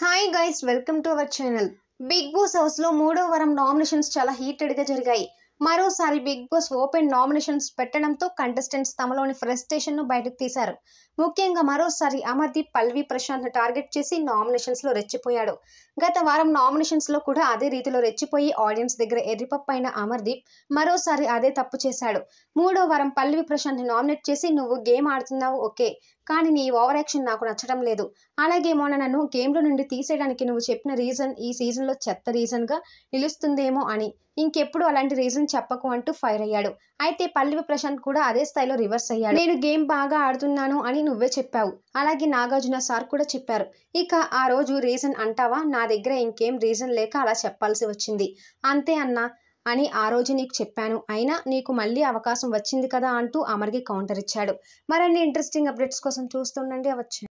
hi guys welcome to our channel Bigg Boss హౌస్లో మూడో వారం నామినేషన్స్ చాలా హీటెడ్గా జరిగాయి మరోసారి బిగ్ బాస్ ఓపెన్ నామినేషన్స్ పెట్టడంతో కంటెస్టెంట్స్ తమలోని ఫ్రస్ట్రేషన్ను బయటకు తీశారు ముఖ్యంగా మరోసారి అమర్దీప్ పల్వి ప్రశాంత్ను టార్గెట్ చేసి నామినేషన్స్లో రెచ్చిపోయాడు గత వారం నామినేషన్స్లో కూడా అదే రీతిలో రెచ్చిపోయి ఆడియన్స్ దగ్గర అయిన అమర్దీప్ మరోసారి అదే తప్పు చేశాడు మూడో వారం పల్వి ప్రశాంత్ని నామినేట్ చేసి నువ్వు గేమ్ ఆడుతున్నావు ఓకే కానీ నీ ఓవర్ యాక్షన్ నాకు నచ్చడం లేదు అలాగే మొన్న నన్ను గేమ్లో నుండి తీసేయడానికి నువ్వు చెప్పిన రీజన్ ఈ సీజన్లో చెత్త రీజన్గా నిలుస్తుందేమో అని ఇంకెప్పుడు అలాంటి రీజన్ చెప్పకు అంటూ ఫైర్ అయ్యాడు అయితే పల్లవి ప్రశాంత్ కూడా అదే స్థాయిలో రివర్స్ అయ్యాడు నేను గేమ్ బాగా ఆడుతున్నాను అని నువ్వే చెప్పావు అలాగే నాగార్జున సార్ కూడా చెప్పారు ఇక ఆ రోజు రీజన్ అంటావా నా దగ్గర ఇంకేం రీజన్ లేక అలా చెప్పాల్సి వచ్చింది అంతే అన్నా అని ఆ రోజు నీకు చెప్పాను అయినా నీకు మళ్ళీ అవకాశం వచ్చింది కదా అంటూ అమర్కి కౌంటర్ ఇచ్చాడు మరిన్ని ఇంట్రెస్టింగ్ అప్డేట్స్ కోసం చూస్తుండండి అవచ్చు